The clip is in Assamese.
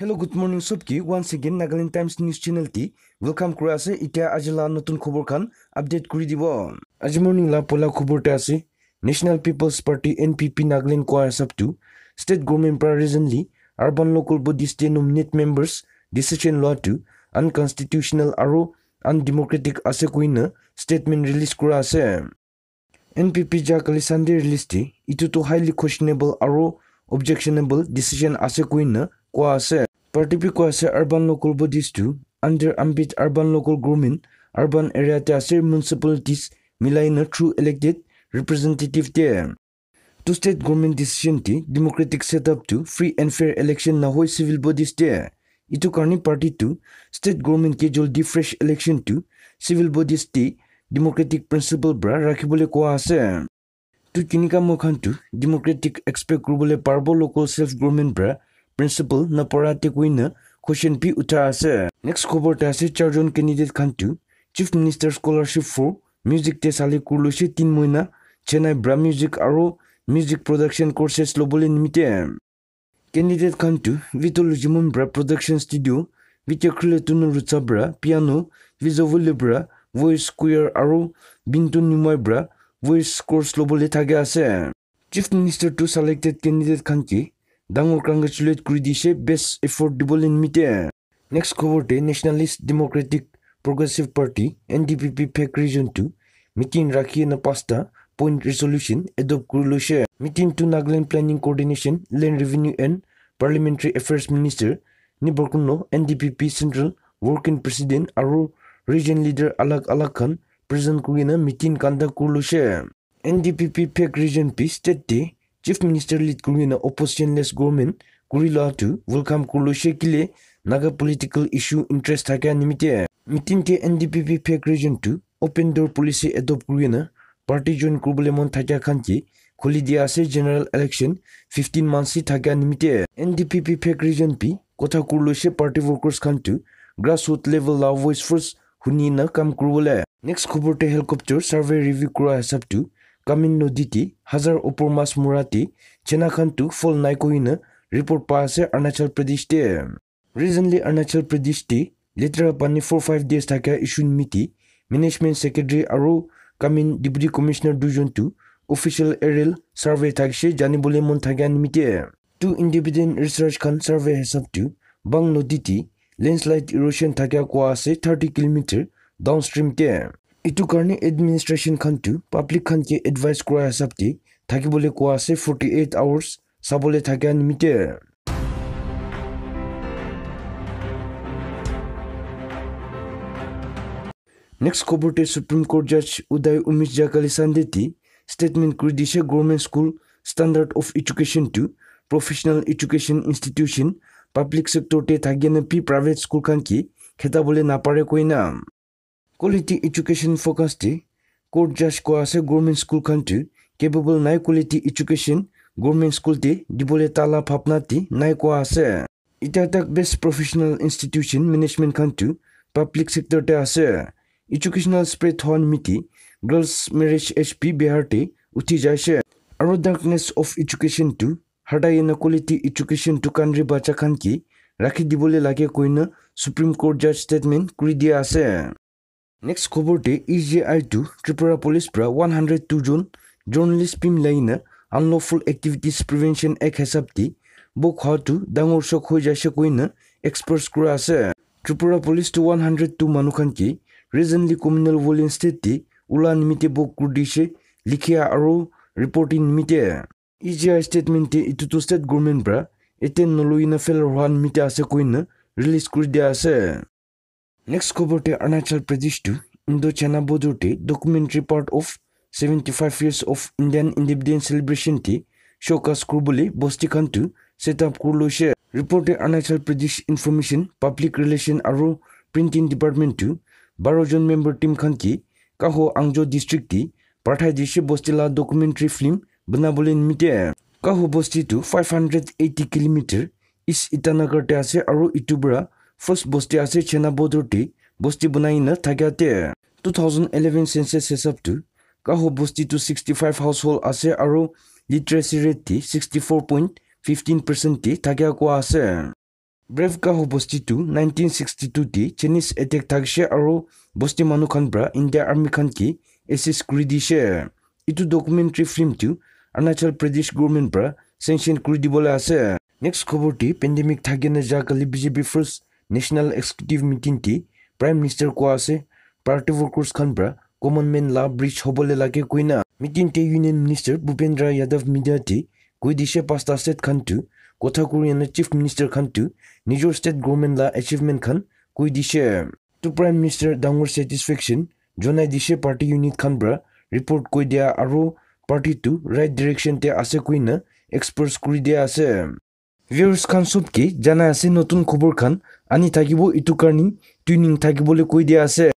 হেল্ল' গুড মৰ্ণিং চব কি once again Nagaland Times news channel টি ৱেলকাম কৰা আছে এতিয়া আজি লা নতুন খবৰ খন আপডেট কৰি দিব আজি মৰ্ণিং লা পলা খবৰতে আছে national people's party N P P Nagaland কোৱা হিচাপটো ষ্টেট গভৰ্ণমেণ্ট পৰা ৰিচেণ্টলি আৰ্বান লোকেল বডি ষ্টে নমিনেট মেম্বাৰ্ছ ডিচিশ্যন লোৱাটো আনকনষ্টিটিউশ্যনেল আৰু আনডেমক্ৰেটিক আছে কুইনে ষ্টেটমেণ্ট ৰিলিজ কৰা আছে এন পি পি যা কালি ৰিলিজ দি ইটোতো হাইলি কুৱেশ্যনেবল আৰু অবজেকশ্যনেবল ডিচিশ্যন আছে কুইনে কোৱা আছে প্ৰতিপি কোৱা আছে আৰ্বান লোকেল বডিজটো under ambit urban local government urban এৰিয়াতে আছে মিউনিচিপেলিটিজ মিলাই ন থ্ৰু ইলেক্টেড ৰিপ্ৰেজেণ্টেটিভ ৰিপ্ৰেজেণ্টেটিভটিয়ে টু ষ্টেট গভৰ্ণমেণ্ট ডিচিশ্যনটি ডেমক্ৰেটিক ছেটআপটো ফ্ৰী এণ্ড ফেয়াৰ ইলেকশ্যন নহয় চিভিল বডিজটিয়ে ইটো কাৰণে পাৰ্টিটো ষ্টেট গভৰ্ণমেণ্টকে জলদি ফ্ৰেছ ইলেকশ্যনটো চিভিল বডিজটি ডেমক্ৰেটিক প্ৰিন্সিপলৰ পৰা ৰাখিবলৈ কোৱা আছে তো কেনেকুৱা মুখানটো ডেমক্ৰেটিক এক্সপেক্ট কৰিবলৈ পাৰ্ব লোকেল চেল্ফ গভৰ্ণমেণ্ট পৰা প্ৰিন্সিপাল নপৰাতে কুইনে কুৱেশ্যন পি উঠা আছে নেক্সট খবৰ এটা আছে চাৰিজন কেণ্ডিডেট খানটো chief minister scholarship for music টে চালি কোৰ লৈছে তিনি মহিনা চেন্নাই ব্ৰা মিউজিক আৰু মিউজিক প্ৰডাকশ্যন কৰ্চেছ ল'বলৈ নিমিত্তে কেণ্ডিডেট খানটো ভিটলজি মন ব্ৰা প্ৰডাকশ্যন ষ্টুডিঅ' বিটেক্ৰিলে টুনু ৰুচা ব্ৰা পিয়ানো ভিজবুলি ব্ৰা ভইচ কুয়াৰ আৰু বিন্তু নিময় ব্ৰা ভইচ কৰ্চ ল'বলৈ থাকে আছে chief minister two selected candidate খানকে dangor congratulate kuridi se best effort dibol in mite next cover day nationalist democratic progressive party ndpp pek region 2 meeting rakhi na pasta point resolution adop kurilo se meeting to naglen planning coordination land revenue and parliamentary affairs minister nibokuno ndpp central working president aru region leader alak alak khan present kurina meeting kanda kurilo se ndpp pek region p state day chief minister lit kurmina opposition less government kurila tu welcome kurlo shekile naga political issue interest thaka nimite meeting ke ndpp pek region tu open door policy adopt kurina party join kurble mon thaka khan ki khuli dia se general election 15 months si thaka nimite ndpp pek region pi kotha kurlo she party workers khan tu grassroots level la voice first huni na kam kurule next khubur te helicopter survey review kura hasab tu কামিন্ন ডিটি হাজাৰ ওপৰ মাছ মুৰাটি চেনাখানটো ফল নাই কৈনে ৰিপৰ্ট পাই আছে অৰুণাচল প্ৰদেশটি ৰিচেণ্টলি অৰুণাচল প্ৰদেশটি লেতেৰা পানী ফ'ৰ ফাইভ ডেজ থাকে ইছুন মিটি মেনেজমেণ্ট ছেক্ৰেটাৰী আৰু কামিন ডিপুটি কমিশ্যনাৰ দুজনটো অফিচিয়েল এৰেল ছাৰ্ভে থাকিছে জানিবলৈ মন থাকে নিমিতে টু ইণ্ডিপেণ্ডেণ্ট ৰিচাৰ্চ খান ছাৰ্ভে হিচাপটো বাং নদীটি লেণ্ডশ্লাইড ইৰোচন থাকে কোৱা আছে থাৰ্টি কিলোমিটাৰ ডাউন ষ্ট্ৰীমতে ইটু করনি এডমিনিস্ট্রেশন কন্টু পাবলিক কন্টি এডভাইস ক্রয় সবটি থাকি বলি কো আছে 48 আওয়ার্স সবলে থাকে নিমিটে নেক্সট কমিটি সুপ্রিম কোর্ট জজ উদয় उमेश জাকালিস সমিতি স্টেটমেন্ট ক্রডিশে government school standard of education to professional education institution public sector তে থাকি না পি প্রাইভেট স্কুল কানকি খাতা বলি না পারে কোই না কোৱালিটি এডুকেশ্যন ফ'কাছটি ক'ৰ্ট জাজ কোৱা আছে গভৰ্ণমেণ্ট স্কুলখনটি কেপেবল নাই কোৱালিটি এডুকেশ্যন গভৰ্ণমেণ্ট স্কুলটি দিবলৈ তালা ভাৱনাটি নাই কোৱা আছে এতিয়া এটা বেষ্ট প্ৰফেচনেল ইনষ্টিটিউশ্যন মেনেজমেণ্টখনটো পাব্লিক ছেক্টৰতে আছে এডুকেশ্যনেল স্প্ৰেড হোৱা মিটি গাৰ্লছ মেৰেজ এছ পি বিহাৰতে উঠি যাইছে আৰু ডাৰ্কনেছ অফ এডুকেশ্যনটো সদায় এনে কোৱালিটি এডুকেশ্যনটো কাণ্ডি বাচ্চাখন কি ৰাখি দিবলৈ লাগে কৈ ন সুপ্ৰিম কোৰ্ট জাজ ষ্টেটমেণ্ট কৰি দিয়া আছে নেক্সট খবৰটি I J I to Tripura police পৰা ওৱান হাণ্ড্ৰেড টু টুজন জাৰ্ণেলিষ্ট পিম লাইনে আনলফুল এক্টিভিটিজ প্ৰিভেনশ্যন এক দি বুক হোৱাটো ডাঙৰ চক হৈ যাইছে কৈনে এক্সপ্ৰেছ কৰা আছে ত্ৰিপুৰা পুলিচটো ওৱান হাণ্ড্ৰেড টু মানুহখন কি ৰিচেণ্টলি কমিউনেল ৱলিন ষ্টেটটি ওলা নিমিত্তে বুক কৰি দিছে লিখিয়া আৰু ৰিপৰ্টিং নিমিত্তে ই জি আই ষ্টেটমেণ্টে ইটোতো ষ্টেট গভৰ্ণমেণ্ট পৰা এটেণ্ড নলৈ ফেল হোৱা নিমিত্তে আছে কৈ কৈনে ৰিলিজ কৰি দিয়া আছে নেক্সট খবৰতে অৰুণাচল প্ৰদেশটো ইণ্ডো চাইনা বৰ্ডাৰতে documentary part of seventy five years of Indian independent চেলিব্ৰেশ্যনটি শ্ব'কাছ কৰোঁ বুলি বস্তিখনটো ছেট আপ কৰি লৈছে ৰিপৰ্টে Arunachal Pradesh information public relation আৰু প্ৰিণ্টিং ডিপাৰ্টমেণ্টটো বাৰজন মেম্বৰ টীমখনকে কাহো আংজ' ডিষ্ট্ৰিক্টটি পাঠাই দিছে বস্তিলা ডকুমেণ্টেৰি ফিল্ম বনাবলৈ নিমিত্তে কাহো বস্তিটো five hundred eighty kilometre east ইটানগৰতে আছে আৰু ইটোৰ পৰা First busti ase chena bodur ti busti bunai na thagya te. 2011 census se sab tu ka ho busti tu 65 household ase aru literacy rate ti 64.15% ti thagya ko ase. Brev ka ho busti tu 1962 ti Chinese attack thagshe aru busti manu khan bra India army khan ki SS kridi she. Itu documentary film tu Arunachal Pradesh government bra sanction kridi bole ase. Next khobor ti pandemic thagya na ja kali BJP first national executive meeting prime minister কোৱা আছে পাৰ্টি ৱৰ্কাৰ্ছ খন পৰা কমন মেন লা ব্ৰিজ হ'বলৈ লাগে কৈ না union minister Bhupendra Yadav media কৈ দিছে পাঁচটা ষ্টেট খানটো কথা কৰি আনে চিফ মিনিষ্টাৰ খানটো নিজৰ ষ্টেট গভৰ্ণমেণ্ট লা এচিভমেণ্ট খান কৈ দিছে টু প্ৰাইম মিনিষ্টাৰ ডাঙৰ ছেটিছফেকশ্যন জনাই দিছে পাৰ্টি ইউনিট খান পৰা ৰিপৰ্ট কৈ দিয়া আৰু পাৰ্টিটো ৰাইট ডিৰেকশ্যনতে আছে কৈ এক্সপ্ৰেছ কৰি দিয়া আছে ভিউৰ্ছ খান চবকে জানাই আছে নতুন খবৰ খান আনি থাকিব ইটো কাৰণে টুইনিং থাকিবলৈ কৈ দিয়া আছে